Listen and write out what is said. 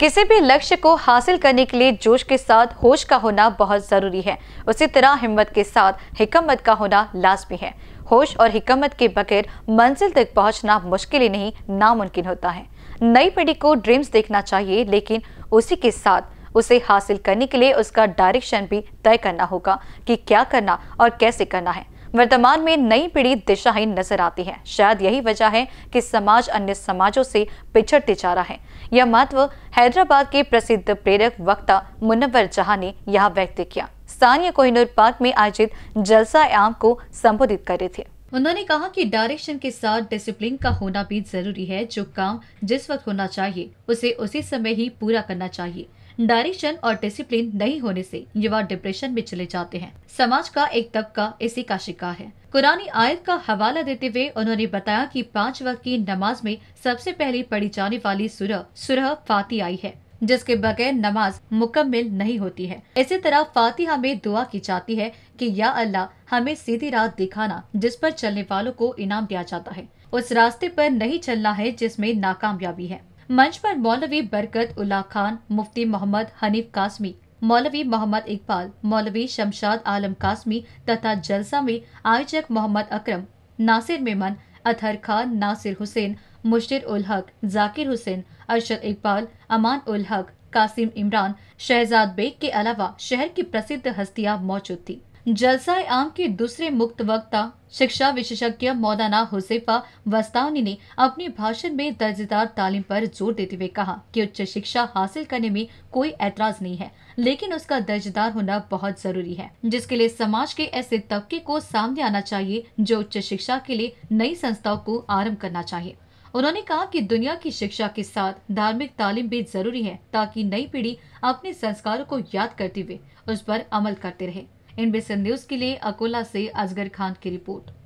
किसी भी लक्ष्य को हासिल करने के लिए जोश के साथ होश का होना बहुत ज़रूरी है उसी तरह हिम्मत के साथ हिकमत का होना लाजमी है होश और हिकमत के बगैर मंजिल तक पहुंचना मुश्किल ही नहीं नामुमकिन होता है नई पीढ़ी को ड्रीम्स देखना चाहिए लेकिन उसी के साथ उसे हासिल करने के लिए उसका डायरेक्शन भी तय करना होगा कि क्या करना और कैसे करना है वर्तमान में नई पीढ़ी दिशाहीन नजर आती है शायद यही वजह है कि समाज अन्य समाजों से पिछड़ते जा रहा है यह महत्व हैदराबाद के प्रसिद्ध प्रेरक वक्ता मुनवर जहां ने यह व्यक्त किया स्थानीय कोहिनूर पार्क में आयोजित जलसा आम को संबोधित कर रहे थे उन्होंने कहा कि डायरेक्शन के साथ डिसिप्लिन का होना भी जरूरी है जो काम जिस वक्त होना चाहिए उसे उसी समय ही पूरा करना चाहिए डायरेक्शन और डिसिप्लिन नहीं होने से युवा डिप्रेशन में चले जाते हैं समाज का एक तबका इसी का शिकार है कुरानी आयत का हवाला देते हुए उन्होंने बताया कि पांच वक्त की नमाज में सबसे पहले पढ़ी जाने वाली सुरह सुरह फाती आई है जिसके बगैर नमाज मुकम्मल नहीं होती है इसी तरह फातिहा में दुआ की जाती है कि या अल्लाह हमें सीधी रात दिखाना जिस पर चलने वालों को इनाम दिया जाता है उस रास्ते पर नहीं चलना है जिसमें नाकामयाबी है मंच पर मौलवी बरकत उल्ला खान मुफ्ती मोहम्मद हनीफ कासमी मौलवी मोहम्मद इकबाल मौलवी शमशाद आलम कासमी तथा जलसा में आयोजक मोहम्मद अकरम नासिर मेमन अतहर खान नासिर हुसैन मुश्तिर उल हक जाकिर हुसैन अरशद इकबाल अमान उल हक कासिम इमरान शहजाद बेग के अलावा शहर की प्रसिद्ध हस्तियां मौजूद थी जलसाई आम के दूसरे मुक्त वक्ता शिक्षा विशेषज्ञ मौलाना हुसैफा वस्तावनी ने अपने भाषण में दर्जेदार तालीम पर जोर देते हुए कहा कि उच्च शिक्षा हासिल करने में कोई ऐतराज नहीं है लेकिन उसका दर्जेदार होना बहुत जरूरी है जिसके लिए समाज के ऐसे तबके को सामने आना चाहिए जो उच्च शिक्षा के लिए नई संस्थाओं को आरम्भ करना चाहिए उन्होंने कहा कि दुनिया की शिक्षा के साथ धार्मिक तालीम भी जरूरी है ताकि नई पीढ़ी अपने संस्कारों को याद करते हुए उस पर अमल करते रहे इन न्यूज के लिए अकोला से अजगर खान की रिपोर्ट